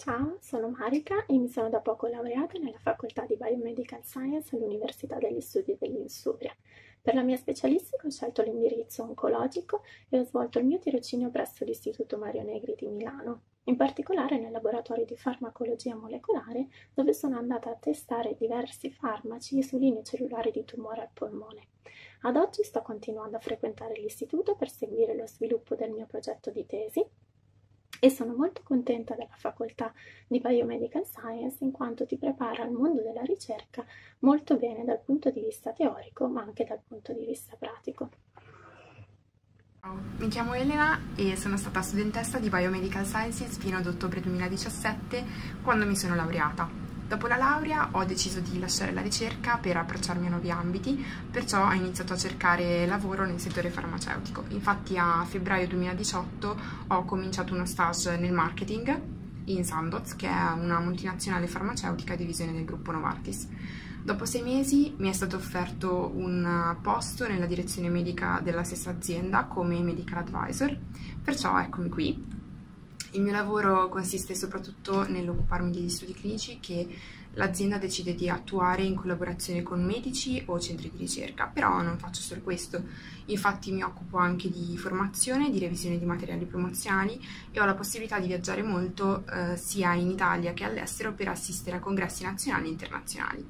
Ciao, sono Marika e mi sono da poco laureata nella facoltà di Biomedical Science all'Università degli Studi dell'Insuria. Per la mia specialistica ho scelto l'indirizzo oncologico e ho svolto il mio tirocinio presso l'Istituto Mario Negri di Milano, in particolare nel laboratorio di farmacologia molecolare dove sono andata a testare diversi farmaci su linee cellulari di tumore al polmone. Ad oggi sto continuando a frequentare l'istituto per seguire lo sviluppo del mio progetto di tesi e sono molto contenta della facoltà di Biomedical Science in quanto ti prepara al mondo della ricerca molto bene dal punto di vista teorico ma anche dal punto di vista pratico. Mi chiamo Elena e sono stata studentessa di Biomedical Sciences fino ad ottobre 2017 quando mi sono laureata. Dopo la laurea ho deciso di lasciare la ricerca per approcciarmi a nuovi ambiti, perciò ho iniziato a cercare lavoro nel settore farmaceutico. Infatti a febbraio 2018 ho cominciato uno stage nel marketing in Sandoz, che è una multinazionale farmaceutica divisione del gruppo Novartis. Dopo sei mesi mi è stato offerto un posto nella direzione medica della stessa azienda come medical advisor, perciò eccomi qui il mio lavoro consiste soprattutto nell'occuparmi degli studi clinici che l'azienda decide di attuare in collaborazione con medici o centri di ricerca, però non faccio solo questo, infatti mi occupo anche di formazione, di revisione di materiali promozionali e ho la possibilità di viaggiare molto eh, sia in Italia che all'estero per assistere a congressi nazionali e internazionali.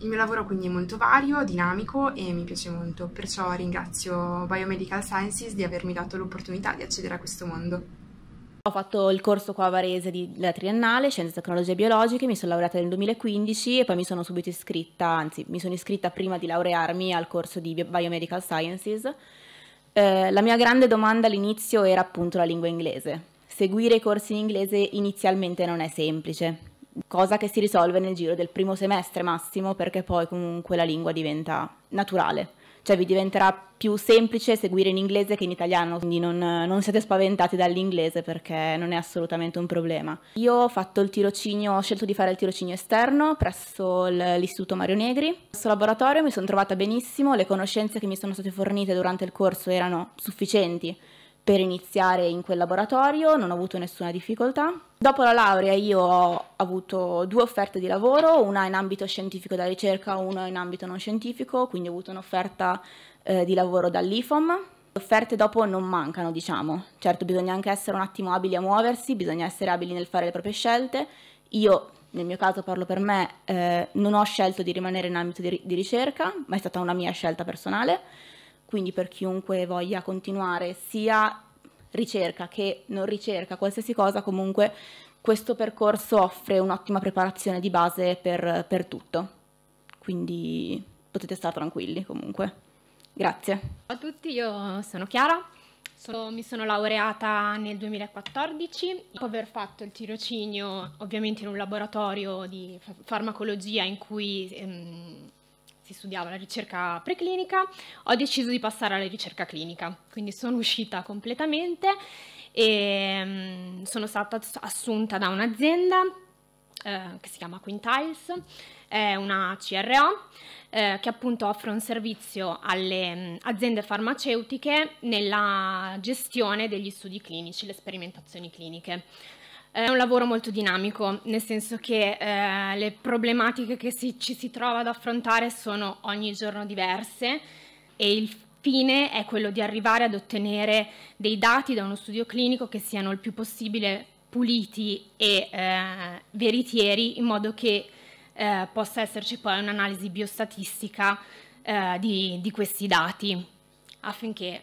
Il mio lavoro quindi è molto vario, dinamico e mi piace molto, perciò ringrazio Biomedical Sciences di avermi dato l'opportunità di accedere a questo mondo. Ho fatto il corso qua a Varese della triennale, Scienze e Tecnologie Biologiche, mi sono laureata nel 2015 e poi mi sono subito iscritta, anzi mi sono iscritta prima di laurearmi al corso di Biomedical Sciences. Eh, la mia grande domanda all'inizio era appunto la lingua inglese. Seguire i corsi in inglese inizialmente non è semplice, cosa che si risolve nel giro del primo semestre massimo perché poi comunque la lingua diventa naturale cioè vi diventerà più semplice seguire in inglese che in italiano, quindi non, non, siete spaventati dall'inglese perché non è assolutamente un problema. Io ho fatto il tirocinio, ho scelto di fare il tirocinio esterno presso l'Istituto Mario Negri. In questo laboratorio mi sono trovata benissimo, le conoscenze che mi sono state fornite durante il corso erano sufficienti per iniziare in quel laboratorio, non ho avuto nessuna difficoltà. Dopo la laurea io ho avuto due offerte di lavoro, una in ambito scientifico da ricerca, una in ambito non scientifico, quindi ho avuto un'offerta eh, di lavoro dall'IFOM. Le offerte dopo non mancano, diciamo. Certo, bisogna anche essere un attimo abili a muoversi, bisogna essere abili nel fare le proprie scelte. Io, nel mio caso parlo per me, eh, non ho scelto di rimanere in ambito di, di ricerca, ma è stata una mia scelta personale quindi per chiunque voglia continuare sia ricerca che non ricerca, qualsiasi cosa, comunque questo percorso offre un'ottima preparazione di base per, per tutto, quindi potete stare tranquilli comunque. Grazie. Ciao a tutti, io sono Chiara, sono, mi sono laureata nel 2014 dopo aver fatto il tirocinio ovviamente in un laboratorio di farmacologia in cui ehm, si studiava la ricerca preclinica, ho deciso di passare alla ricerca clinica, quindi sono uscita completamente e mm, sono stata assunta da un'azienda eh, che si chiama Quintiles, è una CRO eh, che appunto offre un servizio alle mm, aziende farmaceutiche nella gestione degli studi clinici, le sperimentazioni cliniche. È un lavoro molto dinamico, nel senso che eh, le problematiche che si, ci si trova ad affrontare sono ogni giorno diverse e il fine è quello di arrivare ad ottenere dei dati da uno studio clinico che siano il più possibile puliti e eh, veritieri in modo che eh, possa esserci poi un'analisi biostatistica eh, di, di questi dati affinché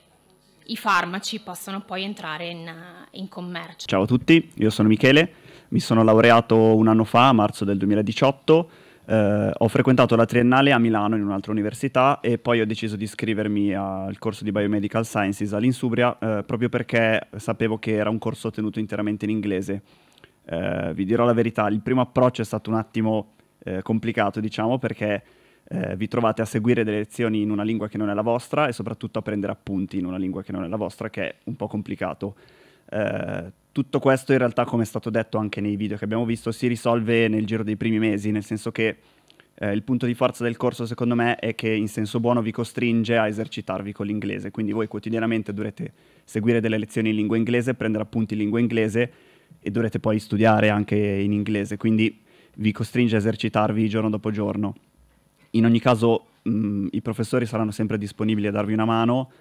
i farmaci possano poi entrare in, eh, in commercio. Ciao a tutti, io sono Michele, mi sono laureato un anno fa, a marzo del 2018. Uh, eh, ho frequentato la triennale a Milano in un'altra università e poi ho deciso di iscrivermi al corso di Biomedical Sciences all'Insubria uh, proprio perché sapevo che era un corso tenuto interamente in inglese. Uh, vi dirò la verità, il primo approccio è stato un attimo complicato, diciamo, perché eh, vi trovate a seguire delle lezioni in una lingua che non è la vostra e soprattutto a prendere appunti in una lingua che non è la vostra, che è un po' complicato. Eh, tutto questo in realtà, come è stato detto anche nei video che abbiamo visto, si risolve nel giro dei primi mesi, nel senso che eh, il punto di forza del corso secondo me è che in senso buono vi costringe a esercitarvi con l'inglese, quindi voi quotidianamente dovrete seguire delle lezioni in lingua inglese, prendere appunti in lingua inglese e dovrete poi studiare anche in inglese, quindi vi costringe a esercitarvi giorno dopo giorno. In ogni caso mh, mm, i professori saranno sempre disponibili a darvi una mano.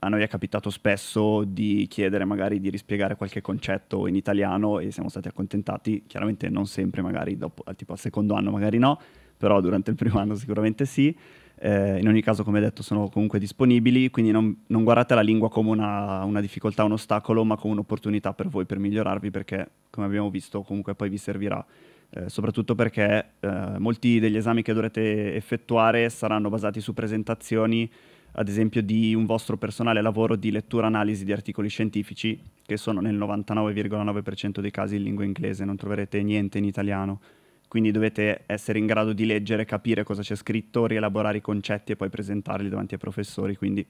A noi è capitato spesso di chiedere magari di rispiegare qualche concetto in italiano e siamo stati accontentati, chiaramente non sempre, magari dopo, tipo al secondo anno magari no, però durante il primo anno sicuramente sì. Eh, in ogni caso, come detto, sono comunque disponibili, quindi non, non guardate la lingua come una, una, difficoltà, un ostacolo, ma come un'opportunità per voi per migliorarvi, perché come abbiamo visto comunque poi vi servirà eh, soprattutto perché eh, molti degli esami che dovrete effettuare saranno basati su presentazioni, ad esempio, di un vostro personale lavoro di lettura-analisi di articoli scientifici, che sono nel 99,9% dei casi in lingua inglese, non troverete niente in italiano. Quindi dovete essere in grado di leggere, capire cosa c'è scritto, rielaborare i concetti e poi presentarli davanti ai professori, quindi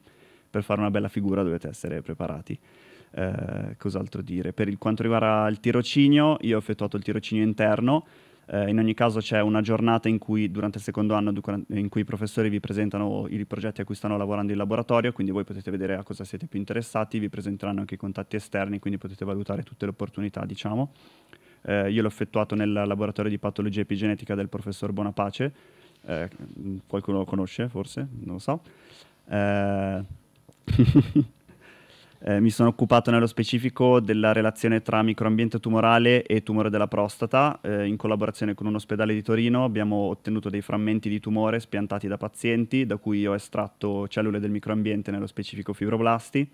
per fare una bella figura dovete essere preparati. Eh, cos'altro dire? Per quanto riguarda il tirocinio, io ho effettuato il tirocinio interno. Eh, in ogni caso c'è una giornata in cui durante il secondo anno in cui i professori vi presentano i progetti a cui stanno lavorando in laboratorio, quindi voi potete vedere a cosa siete più interessati, vi presenteranno anche i contatti esterni, quindi potete valutare tutte le opportunità, diciamo. Eh, io l'ho effettuato nel laboratorio di patologia epigenetica del professor Bonapace, eh, qualcuno lo conosce forse, non lo so. Eh, eh, mi sono occupato nello specifico della relazione tra microambiente tumorale e tumore della prostata. Eh, in collaborazione con un ospedale di Torino abbiamo ottenuto dei frammenti di tumore spiantati da pazienti, da cui ho estratto cellule del microambiente, nello specifico fibroblasti.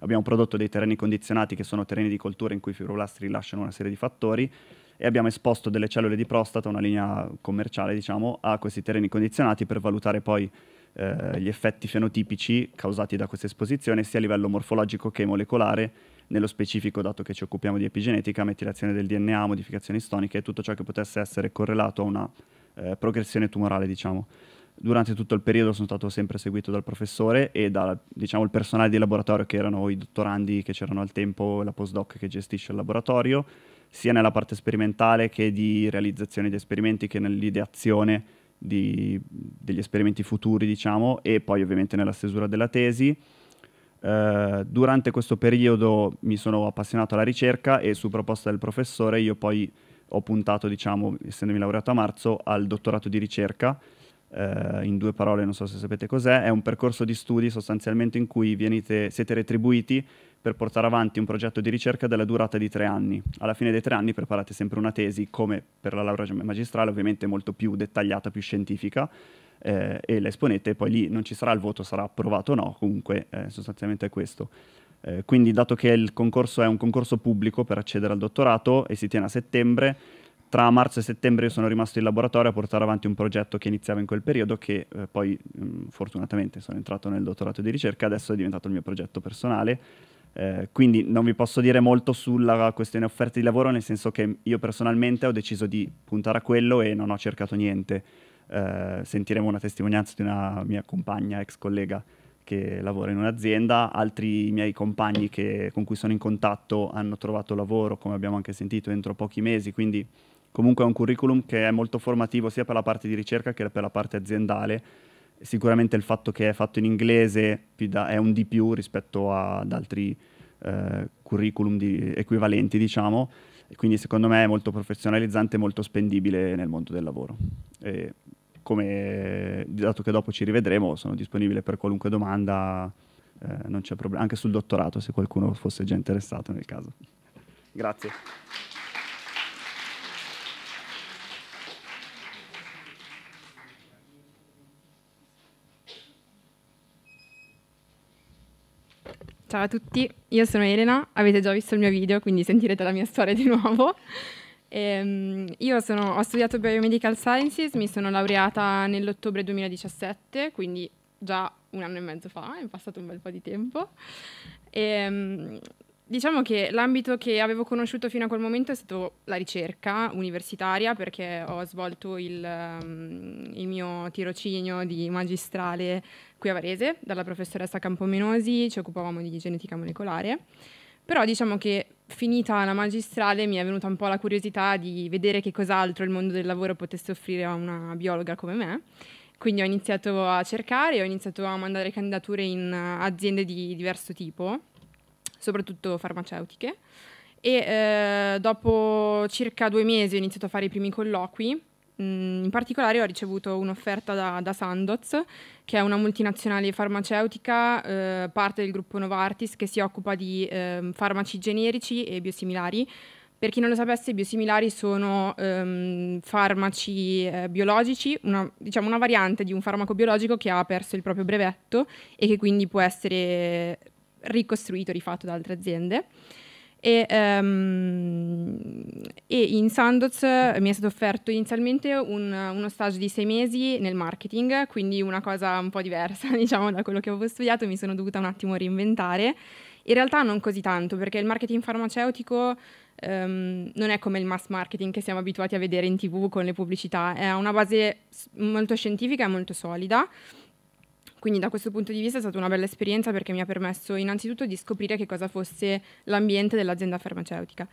Abbiamo prodotto dei terreni condizionati, che sono terreni di coltura in cui i fibroblasti rilasciano una serie di fattori, e abbiamo esposto delle cellule di prostata, una linea commerciale, diciamo, a questi terreni condizionati per valutare poi eh, gli effetti fenotipici causati da questa esposizione sia a livello morfologico che molecolare, nello specifico, dato che ci occupiamo di epigenetica, metilazione del DNA, modificazioni stoniche e tutto ciò che potesse essere correlato a una eh, progressione tumorale, diciamo. Durante tutto il periodo sono stato sempre seguito dal professore e dal diciamo, personale di laboratorio, che erano i dottorandi che c'erano al tempo, la postdoc che gestisce il laboratorio, sia nella parte sperimentale che di realizzazione di esperimenti che nell'ideazione di, degli esperimenti futuri, diciamo, e poi ovviamente nella stesura della tesi. Uh, durante questo periodo mi sono appassionato alla ricerca e su proposta del professore io poi ho puntato, diciamo, essendomi laureato a marzo, al dottorato di ricerca. Uh, in due parole, non so se sapete cos'è, è un percorso di studi sostanzialmente in cui venite, siete retribuiti per portare avanti un progetto di ricerca della durata di tre anni. Alla fine dei tre anni preparate sempre una tesi, come per la laurea magistrale, ovviamente molto più dettagliata, più scientifica, eh, e la esponete, poi lì non ci sarà il voto, sarà approvato o no, comunque eh, sostanzialmente è questo. Eh, quindi dato che il concorso è un concorso pubblico per accedere al dottorato e si tiene a settembre, tra marzo e settembre io sono rimasto in laboratorio a portare avanti un progetto che iniziava in quel periodo che eh, poi mh, mm, fortunatamente sono entrato nel dottorato di ricerca, adesso è diventato il mio progetto personale eh, quindi non vi posso dire molto sulla questione offerte di lavoro, nel senso che io personalmente ho deciso di puntare a quello e non ho cercato niente. Eh, sentiremo una testimonianza di una mia compagna, ex collega, che lavora in un'azienda, altri miei compagni che, con cui sono in contatto hanno trovato lavoro, come abbiamo anche sentito, entro pochi mesi, quindi comunque è un curriculum che è molto formativo sia per la parte di ricerca che per la parte aziendale sicuramente il fatto che è fatto in inglese è un di più rispetto ad altri eh, curriculum di, equivalenti, diciamo, quindi secondo me è molto professionalizzante e molto spendibile nel mondo del lavoro. E come, dato che dopo ci rivedremo, sono disponibile per qualunque domanda, eh, non c'è problema, anche sul dottorato se qualcuno fosse già interessato nel caso. Grazie. Ciao a tutti, io sono Elena, avete già visto il mio video, quindi sentirete la mia storia di nuovo. Ehm, io sono, ho studiato Biomedical Sciences, mi sono laureata nell'ottobre 2017, quindi già un anno e mezzo fa, è passato un bel po' di tempo. Ehm, diciamo che l'ambito che avevo conosciuto fino a quel momento è stato la ricerca universitaria, perché ho svolto il, ehm, il mio tirocinio di magistrale qui a Varese dalla professoressa Campomenosi, ci occupavamo di genetica molecolare. Però diciamo che finita la magistrale mi è venuta un po' la curiosità di vedere che cos'altro il mondo del lavoro potesse offrire a una biologa come me. Quindi ho iniziato a cercare, ho iniziato a mandare candidature in aziende di diverso tipo, soprattutto farmaceutiche. E eh, dopo circa due mesi ho iniziato a fare i primi colloqui Mm, in particolare ho ricevuto un'offerta da, da, Sandoz, che è una multinazionale farmaceutica, eh, parte del gruppo Novartis, che si occupa di eh, farmaci generici e biosimilari. Per chi non lo sapesse, i biosimilari sono ehm, farmaci eh, biologici, una, diciamo una variante di un farmaco biologico che ha perso il proprio brevetto e che quindi può essere ricostruito, rifatto da altre aziende. E, um, e, in Sandoz eh, mi è stato offerto inizialmente un, uno stage di sei mesi nel marketing, quindi una cosa un po' diversa diciamo da quello che avevo studiato, mi sono dovuta un attimo reinventare. In realtà non così tanto perché il marketing farmaceutico um, non è come il mass marketing che siamo abituati a vedere in tv con le pubblicità, è una base molto scientifica e molto solida quindi da questo punto di vista è stata una bella esperienza perché mi ha permesso innanzitutto di scoprire che cosa fosse l'ambiente dell'azienda farmaceutica.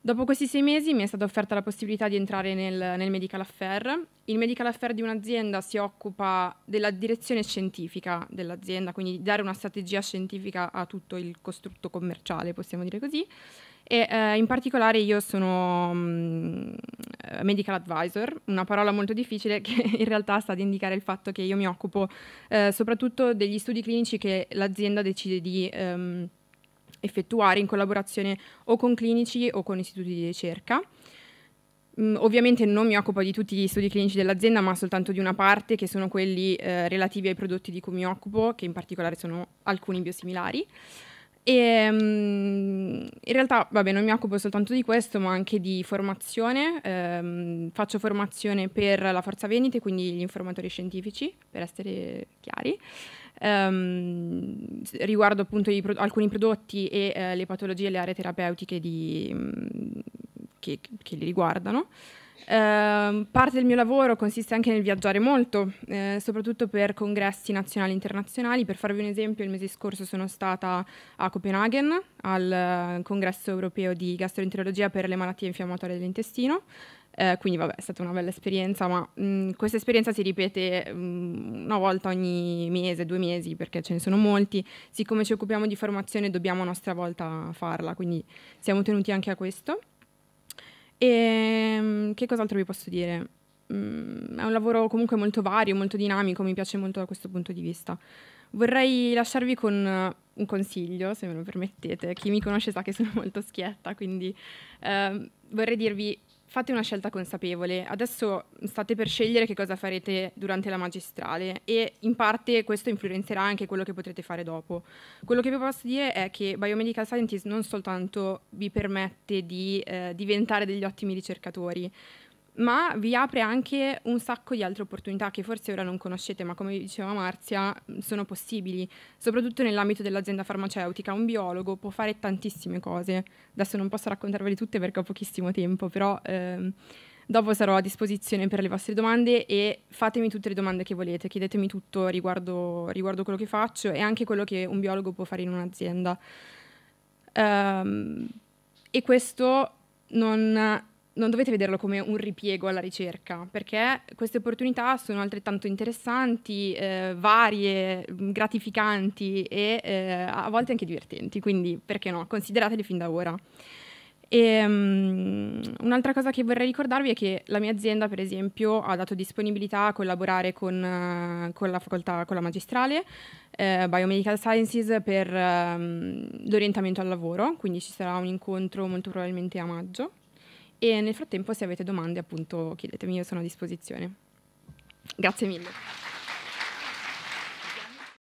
Dopo questi sei mesi mi è stata offerta la possibilità di entrare nel, nel medical affair. Il medical affair di un'azienda si occupa della direzione scientifica dell'azienda, quindi di dare una strategia scientifica a tutto il costrutto commerciale, possiamo dire così. E, eh, in particolare io sono mh, mm, eh, medical advisor, una parola molto difficile che in realtà sta ad indicare il fatto che io mi occupo eh, soprattutto degli studi clinici che l'azienda decide di ehm, effettuare in collaborazione o con clinici o con istituti di ricerca. Mm, ovviamente non mi occupo di tutti gli studi clinici dell'azienda, ma soltanto di una parte, che sono quelli eh, relativi ai prodotti di cui mi occupo, che in particolare sono alcuni biosimilari. E, um, in realtà, vabbè, non mi occupo soltanto di questo, ma anche di formazione. Um, faccio formazione per la forza Venite, quindi gli informatori scientifici, per essere chiari. Um, riguardo appunto i, alcuni prodotti e uh, le patologie e le aree terapeutiche di, mm, che, che li riguardano. Ehm, parte del mio lavoro consiste anche nel viaggiare molto, eh, soprattutto per congressi nazionali e internazionali. Per farvi un esempio, il mese scorso sono stata a Copenaghen al eh, congresso europeo di gastroenterologia per le malattie infiammatorie dell'intestino. Eh, quindi vabbè, è stata una bella esperienza, ma mh, mm, questa esperienza si ripete mh, mm, una volta ogni mese, due mesi, perché ce ne sono molti. Siccome ci occupiamo di formazione dobbiamo a nostra volta farla, quindi siamo tenuti anche a questo. E ehm, che cos'altro vi posso dire? Mm, è un lavoro comunque molto vario, molto dinamico, mi piace molto da questo punto di vista. Vorrei lasciarvi con eh, un consiglio, se me lo permettete. Chi mi conosce sa che sono molto schietta, quindi eh, vorrei dirvi fate una scelta consapevole. Adesso state per scegliere che cosa farete durante la magistrale e in parte questo influenzerà anche quello che potrete fare dopo. Quello che vi posso dire è che Biomedical Scientist non soltanto vi permette di eh, diventare degli ottimi ricercatori, ma vi apre anche un sacco di altre opportunità che forse ora non conoscete, ma come diceva Marzia, mm, sono possibili, soprattutto nell'ambito dell'azienda farmaceutica. Un biologo può fare tantissime cose. Adesso non posso raccontarvele tutte perché ho pochissimo tempo, però ehm, dopo sarò a disposizione per le vostre domande e fatemi tutte le domande che volete, chiedetemi tutto riguardo, riguardo quello che faccio e anche quello che un biologo può fare in un'azienda. Um, e questo non non dovete vederlo come un ripiego alla ricerca, perché queste opportunità sono altrettanto interessanti, eh, varie, gratificanti e eh, a volte anche divertenti, quindi perché no, considerateli fin da ora. E, um, un'altra cosa che vorrei ricordarvi è che la mia azienda, per esempio, ha dato disponibilità a collaborare con, uh, con la facoltà, con la magistrale eh, Biomedical Sciences per um, l'orientamento al lavoro, quindi ci sarà un incontro molto probabilmente a maggio e nel frattempo se avete domande appunto chiedetemi, io sono a disposizione. Grazie mille.